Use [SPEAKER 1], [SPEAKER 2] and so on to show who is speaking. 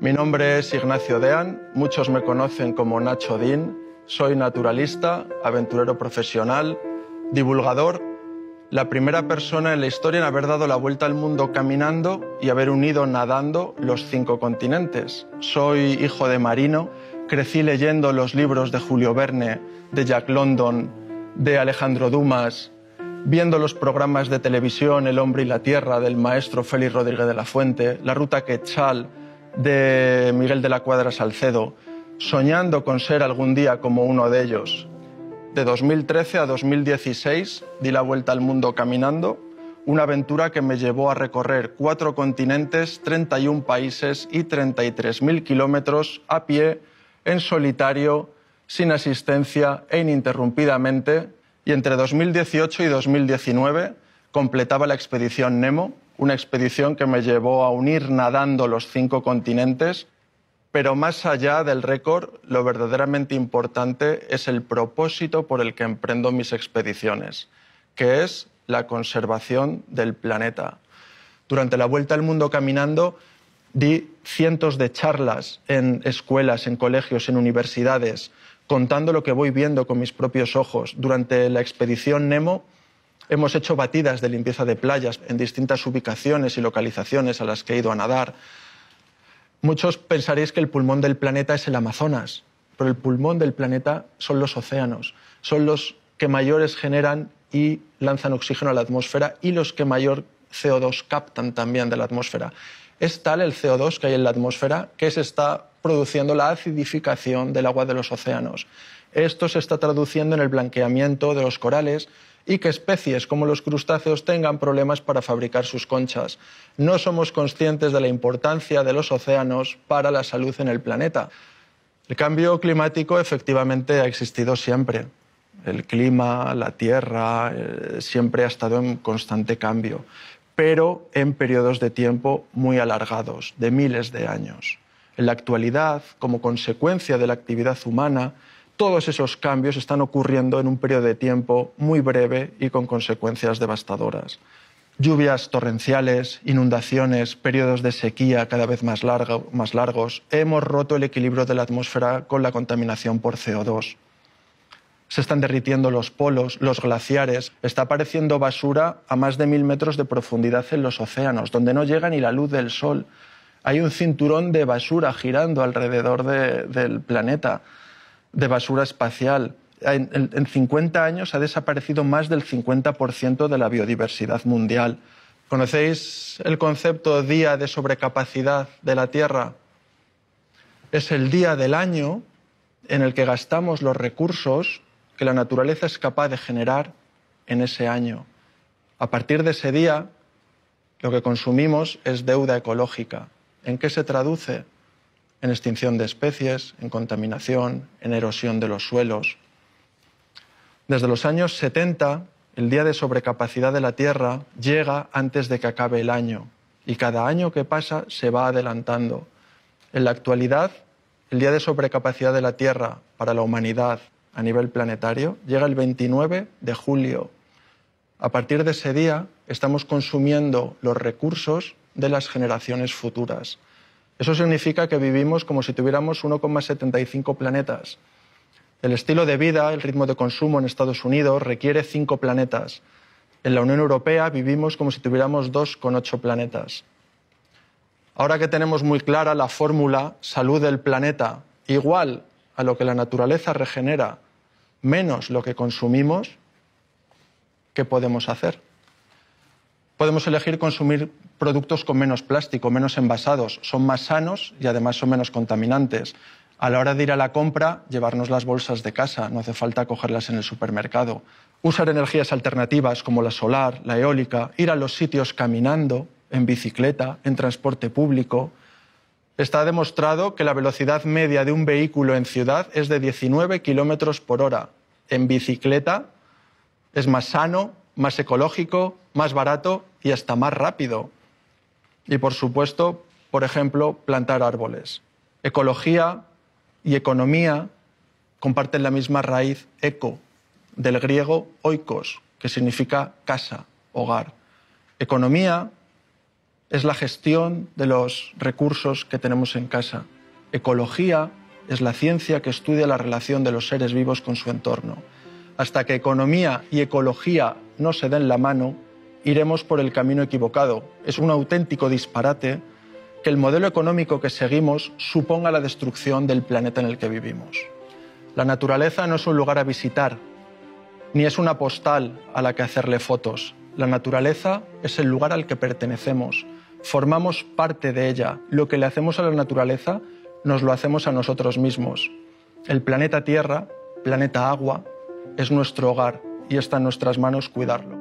[SPEAKER 1] Mi nombre es Ignacio Dean, muchos me conocen como Nacho Dean, soy naturalista, aventurero profesional, divulgador, la primera persona en la historia en haber dado la vuelta al mundo caminando y haber unido nadando los cinco continentes. Soy hijo de marino, crecí leyendo los libros de Julio Verne, de Jack London, de Alejandro Dumas, viendo los programas de televisión El hombre y la tierra del maestro Félix Rodríguez de la Fuente, La ruta Quetzal, de Miguel de la Cuadra Salcedo, soñando con ser algún día como uno de ellos. De 2013 a 2016 di la vuelta al mundo caminando, una aventura que me llevó a recorrer cuatro continentes, 31 países y 33.000 kilómetros a pie, en solitario, sin asistencia e ininterrumpidamente, y entre 2018 y 2019 completaba la expedición Nemo, una expedición que me llevó a unir nadando los cinco continentes, pero más allá del récord, lo verdaderamente importante es el propósito por el que emprendo mis expediciones, que es la conservación del planeta. Durante la vuelta al mundo caminando, di cientos de charlas en escuelas, en colegios, en universidades, contando lo que voy viendo con mis propios ojos. Durante la expedición Nemo, Hemos hecho batidas de limpieza de playas en distintas ubicaciones y localizaciones a las que he ido a nadar. Muchos pensaréis que el pulmón del planeta es el Amazonas, pero el pulmón del planeta son los océanos, son los que mayores generan y lanzan oxígeno a la atmósfera y los que mayor CO2 captan también de la atmósfera es tal el CO2 que hay en la atmósfera que se está produciendo la acidificación del agua de los océanos. Esto se está traduciendo en el blanqueamiento de los corales y que especies como los crustáceos tengan problemas para fabricar sus conchas. No somos conscientes de la importancia de los océanos para la salud en el planeta. El cambio climático efectivamente ha existido siempre. El clima, la tierra, eh, siempre ha estado en constante cambio pero en periodos de tiempo muy alargados, de miles de años. En la actualidad, como consecuencia de la actividad humana, todos esos cambios están ocurriendo en un periodo de tiempo muy breve y con consecuencias devastadoras. Lluvias torrenciales, inundaciones, periodos de sequía cada vez más, largos. Hemos roto el equilibrio de la atmósfera con la contaminación por CO2 se están derritiendo los polos, los glaciares, está apareciendo basura a más de mil metros de profundidad en los océanos, donde no llega ni la luz del sol. Hay un cinturón de basura girando alrededor del planeta, de basura espacial. En, en 50 años ha desaparecido más del 50% de la biodiversidad mundial. ¿Conocéis el concepto día de sobrecapacidad de la Tierra? Es el día del año en el que gastamos los recursos que la naturaleza es capaz de generar en ese año. A partir de ese día, lo que consumimos es deuda ecológica. ¿En qué se traduce? En extinción de especies, en contaminación, en erosión de los suelos. Desde los años 70, el día de sobrecapacidad de la Tierra llega antes de que acabe el año y cada año que pasa se va adelantando. En la actualidad, el día de sobrecapacidad de la Tierra para la humanidad a nivel planetario, llega el 29 de julio. A partir de ese día estamos consumiendo los recursos de las generaciones futuras. Eso significa que vivimos como si tuviéramos 1,75 planetas. El estilo de vida, el ritmo de consumo en Estados Unidos requiere cinco planetas. En la Unión Europea vivimos como si tuviéramos 2,8 planetas. Ahora que tenemos muy clara la fórmula salud del planeta igual a lo que la naturaleza regenera menos lo que consumimos, ¿qué podemos hacer? Podemos elegir consumir productos con menos plástico, menos envasados, son más sanos y además son menos contaminantes. A la hora de ir a la compra, llevarnos las bolsas de casa, no hace falta cogerlas en el supermercado. Usar energías alternativas como la solar, la eólica, ir a los sitios caminando, en bicicleta, en transporte público, está demostrado que la velocidad media de un vehículo en ciudad es de 19 kilómetros por hora. En bicicleta es más sano, más ecológico, más barato y hasta más rápido. Y por supuesto, por ejemplo, plantar árboles. Ecología y economía comparten la misma raíz eco, del griego oikos, que significa casa, hogar. Economía es la gestión de los recursos que tenemos en casa. Ecología es la ciencia que estudia la relación de los seres vivos con su entorno. Hasta que economía y ecología no se den la mano, iremos por el camino equivocado. Es un auténtico disparate que el modelo económico que seguimos suponga la destrucción del planeta en el que vivimos. La naturaleza no es un lugar a visitar, ni es una postal a la que hacerle fotos. La naturaleza es el lugar al que pertenecemos, formamos parte de ella. Lo que le hacemos a la naturaleza nos lo hacemos a nosotros mismos. El planeta Tierra, planeta agua, es nuestro hogar y está en nuestras manos cuidarlo.